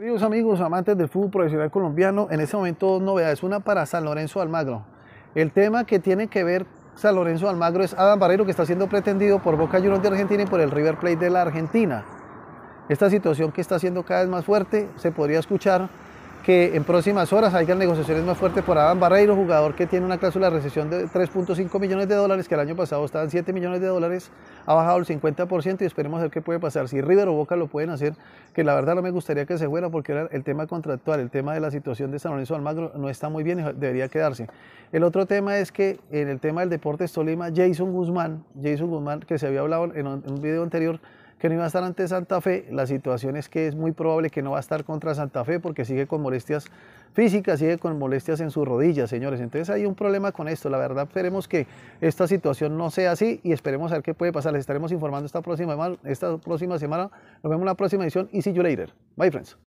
Queridos amigos, amantes del fútbol profesional colombiano, en este momento dos novedades. Una para San Lorenzo Almagro. El tema que tiene que ver San Lorenzo Almagro es Adam Barreiro, que está siendo pretendido por Boca Juniors de Argentina y por el River Plate de la Argentina. Esta situación que está siendo cada vez más fuerte, se podría escuchar que en próximas horas hayan negociaciones más fuertes por Adam Barreiro, jugador que tiene una cláusula de recesión de 3.5 millones de dólares, que el año pasado estaban 7 millones de dólares ha bajado el 50% y esperemos a ver qué puede pasar. Si River o Boca lo pueden hacer, que la verdad no me gustaría que se fuera porque era el tema contractual, el tema de la situación de San Lorenzo Almagro no está muy bien y debería quedarse. El otro tema es que en el tema del Deporte Tolima, Jason Guzmán, Jason Guzmán, que se había hablado en un video anterior, que no iba a estar ante Santa Fe. La situación es que es muy probable que no va a estar contra Santa Fe porque sigue con molestias físicas, sigue con molestias en sus rodillas, señores. Entonces hay un problema con esto. La verdad, esperemos que esta situación no sea así y esperemos a ver qué puede pasar. Les estaremos informando esta próxima, esta próxima semana. Nos vemos en la próxima edición. Y see you later. Bye, friends.